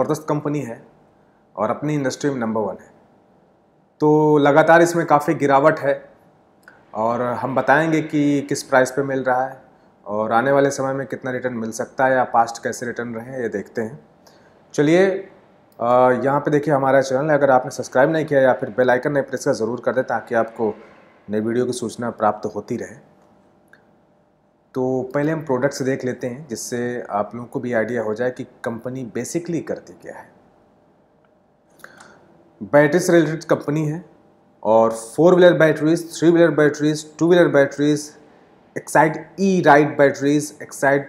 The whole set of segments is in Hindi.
ज़बरदस्त कंपनी है और अपनी इंडस्ट्री में नंबर वन है तो लगातार इसमें काफ़ी गिरावट है और हम बताएंगे कि किस प्राइस पे मिल रहा है और आने वाले समय में कितना रिटर्न मिल सकता है या पास्ट कैसे रिटर्न रहे ये देखते हैं चलिए यहाँ पे देखिए हमारा चैनल है अगर आपने सब्सक्राइब नहीं किया या फिर बेल आइकन नहीं प्रेस कर ज़रूर कर दें ताकि आपको नई वीडियो की सूचना प्राप्त होती रहे तो पहले हम प्रोडक्ट्स देख लेते हैं जिससे आप लोगों को भी आइडिया हो जाए कि कंपनी बेसिकली करती क्या है बैटरी से रिलेटेड कंपनी है और four wheeler batteries three wheeler batteries two wheeler batteries Exide e ride batteries Exide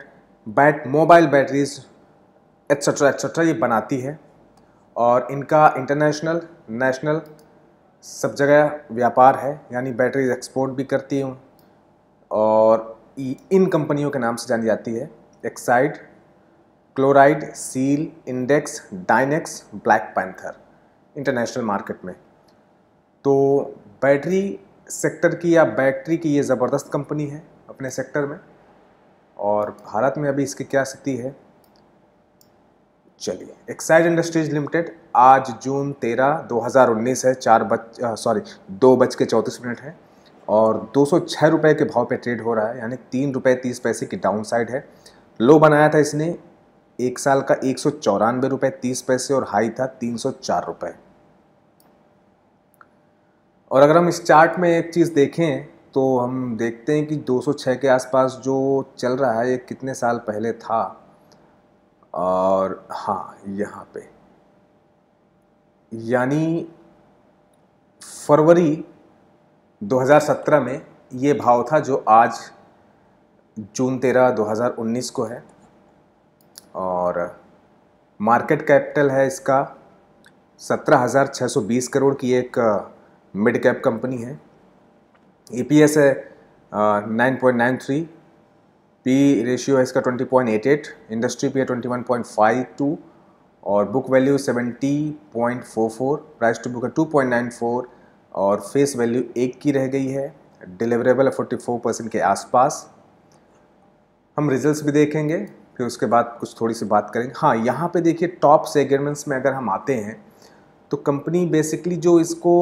bat mobile batteries etcetera etcetera ये बनाती है और इनका इंटरनेशनल नेशनल सब जगह व्यापार है यानी बैटरीज एक्सपोर्ट भी करती हूँ और E, इन कंपनियों के नाम से जानी जाती है Exide Chloride seal Index Dynex Black Panther international market में तो बैटरी सेक्टर की या बैटरी की ये ज़बरदस्त कंपनी है अपने सेक्टर में और भारत में अभी इसकी क्या स्थिति है चलिए एक्साइड इंडस्ट्रीज लिमिटेड आज जून तेरह दो हजार उन्नीस है चार बज सॉरी दो बज के चौंतीस मिनट है और दो रुपए के भाव पे ट्रेड हो रहा है यानी तीन रुपये तीस पैसे की डाउन साइड है लो बनाया था इसने एक साल का एक सौ चौरानवे रुपये तीस पैसे और हाई था तीन सौ चार रुपये और अगर हम इस चार्ट में एक चीज़ देखें तो हम देखते हैं कि 206 के आसपास जो चल रहा है ये कितने साल पहले था और हाँ यहाँ पे यानी फरवरी 2017 में ये भाव था जो आज जून 13 2019 को है और मार्केट कैपिटल है इसका 17,620 करोड़ की एक मिड कैप कंपनी है ईपीएस e है nine point nine three P ratio है इसका twenty point eight eight industry पे twenty one point five two और book value seventy point four four price to book है टू पॉइंट नाइन फोर और फेस वैल्यू एक की रह गई है डिलीवरेबल फोर्टी फोर परसेंट के आसपास हम रिजल्ट्स भी देखेंगे फिर उसके बाद कुछ थोड़ी सी बात करेंगे हाँ यहाँ पे देखिए टॉप सेगमेंट्स में अगर हम आते हैं तो कंपनी बेसिकली जो इसको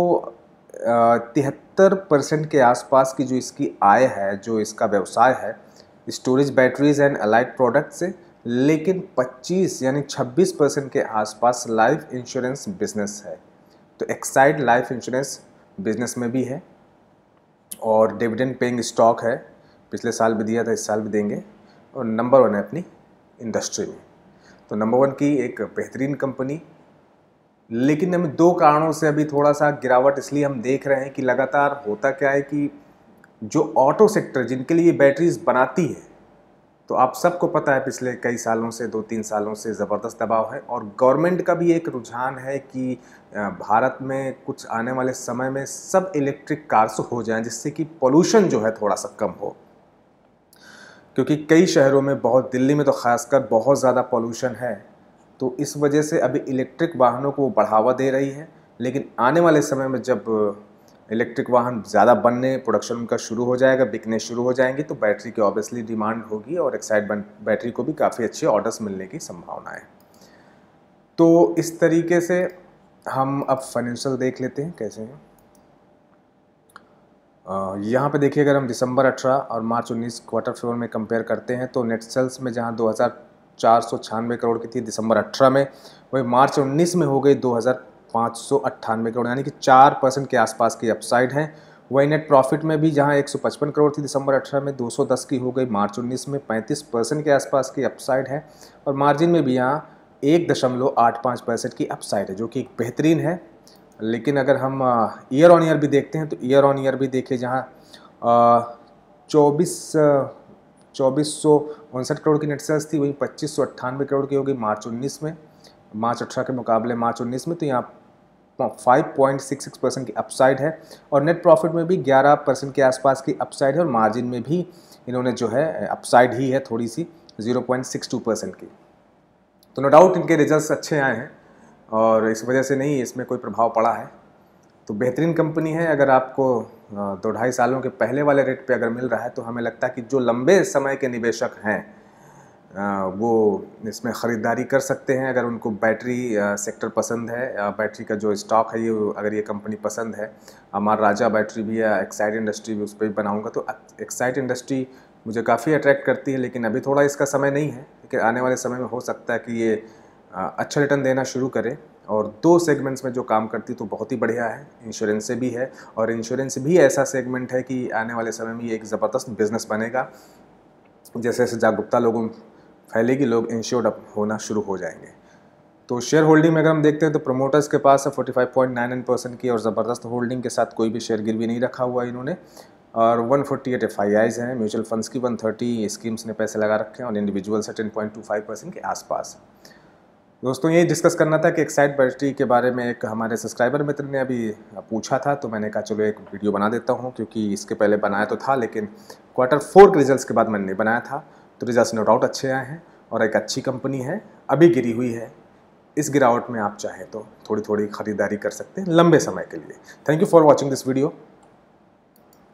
तिहत्तर परसेंट के आसपास की जो इसकी आय है जो इसका व्यवसाय है storage batteries and allied product से लेकिन 25 यानी 26 परसेंट के आसपास लाइफ इंश्योरेंस बिजनेस है तो एक्साइड लाइफ इंश्योरेंस बिजनेस में भी है और डिविडेंड पेइंग स्टॉक है पिछले साल भी दिया था इस साल भी देंगे और नंबर वन है अपनी इंडस्ट्री में तो नंबर वन की एक बेहतरीन कंपनी लेकिन हमें दो कारणों से अभी थोड़ा सा गिरावट इसलिए हम देख रहे हैं कि लगातार होता क्या है कि जो ऑटो सेक्टर जिनके लिए बैटरीज बनाती है तो आप सबको पता है पिछले कई सालों से दो तीन सालों से ज़बरदस्त दबाव है और गवर्नमेंट का भी एक रुझान है कि भारत में कुछ आने वाले समय में सब इलेक्ट्रिक कार्स हो जाएं जिससे कि पोल्यूशन जो है थोड़ा सा कम हो क्योंकि कई शहरों में बहुत दिल्ली में तो खासकर बहुत ज़्यादा पोल्यूशन है तो इस वजह से अभी इलेक्ट्रिक वाहनों को बढ़ावा दे रही है लेकिन आने वाले समय में जब इलेक्ट्रिक वाहन ज़्यादा बनने प्रोडक्शन उनका शुरू हो जाएगा बिकने शुरू हो जाएंगे तो बैटरी की ऑब्वियसली डिमांड होगी और एक्साइड बैटरी को भी काफ़ी अच्छे ऑर्डर्स मिलने की संभावना है तो इस तरीके से हम अब फाइनेंशियल देख लेते हैं कैसे हैं यहाँ पे देखिए अगर हम दिसंबर 18 और मार्च 19 क्वार्टर फोर में कंपेयर करते हैं तो नेट सेल्स में जहाँ दो चार सौ छियानवे करोड़ की थी दिसंबर 18 में वही मार्च 19 में हो गई दो हज़ार पाँच सौ अट्ठानवे करोड़ यानी कि चार परसेंट के आसपास की अपसाइड है वही नेट प्रॉफिट में भी जहां 155 करोड़ थी दिसंबर 18 में 210 की हो गई मार्च 19 में 35 परसेंट के आसपास की अपसाइड है और मार्जिन में भी यहाँ एक दशमलव आठ पाँच परसेंट की अपसाइड है जो कि एक बेहतरीन है लेकिन अगर हम ईयर ऑन ईयर भी देखते हैं तो ईयर ऑन ईयर भी देखिए जहाँ चौबीस चौबीस सौ उनसठ करोड़ की नेट सेल्स थी वहीं पच्चीस सौ अट्ठानवे करोड़ की होगी मार्च उन्नीस में मार्च अठारह के मुकाबले मार्च उन्नीस में तो यहाँ 5.66 हाँ, परसेंट की अपसाइड है और नेट प्रॉफिट में भी 11 परसेंट के आसपास की अपसाइड है और मार्जिन में भी इन्होंने जो है अपसाइड ही है थोड़ी सी 0.62 परसेंट की तो नो डाउट इनके रिजल्ट्स अच्छे आए हैं और इस वजह से नहीं इसमें कोई प्रभाव पड़ा है तो बेहतरीन कंपनी है अगर आपको हाँ, दो ढाई सालों के पहले वाले रेट पर अगर मिल रहा है तो हमें लगता है कि जो लंबे समय के निवेशक हैं वो इसमें ख़रीदारी कर सकते हैं अगर उनको बैटरी सेक्टर पसंद है बैटरी का जो स्टॉक है ये अगर ये कंपनी पसंद है हमारा राजा बैटरी भी है एक्साइड इंडस्ट्री भी उस पर भी बनाऊँगा तो एक्साइड इंडस्ट्री मुझे काफ़ी अट्रैक्ट करती है लेकिन अभी थोड़ा इसका समय नहीं है लेकिन आने वाले समय में हो सकता है कि ये अच्छा रिटर्न देना शुरू करे और दो सेगमेंट्स में जो काम करती तो बहुत ही बढ़िया है इंश्योरेंस से भी है और इंश्योरेंस भी ऐसा सेगमेंट है कि आने वाले समय में ये एक ज़बरदस्त बिज़नेस बनेगा जैसे जैसे जागरूकता लोगों फैलेगी लोग इंश्योर्ड अप होना शुरू हो जाएंगे तो शेयर होल्डिंग में अगर हम देखते हैं तो प्रमोटर्स के पास है नाइन परसेंट की और ज़बरदस्त होल्डिंग के साथ कोई भी शेयर गिरवी नहीं रखा हुआ इन्होंने और 148 एफ हैं म्यूचुअल फंड्स की 130 स्कीम्स ने पैसे लगा रखे हैं और पॉइंट है फाइव परसेंट के आसपास दोस्तों ये डिस्कस करना था कि साइड बैटरी के बारे में एक हमारे सब्सक्राइबर मित्र ने अभी पूछा था तो मैंने कहा चलो एक वीडियो बना देता हूँ क्योंकि इसके पहले बनाया तो था लेकिन क्वार्टर फोर के रिजल्ट के बाद मैंने नहीं बनाया था तो रिजल्ट नो डाउट अच्छे आए हैं और एक अच्छी कंपनी है अभी गिरी हुई है इस गिरावट में आप चाहें तो थोड़ी थोड़ी खरीदारी कर सकते हैं लंबे समय के लिए thank you for watching this video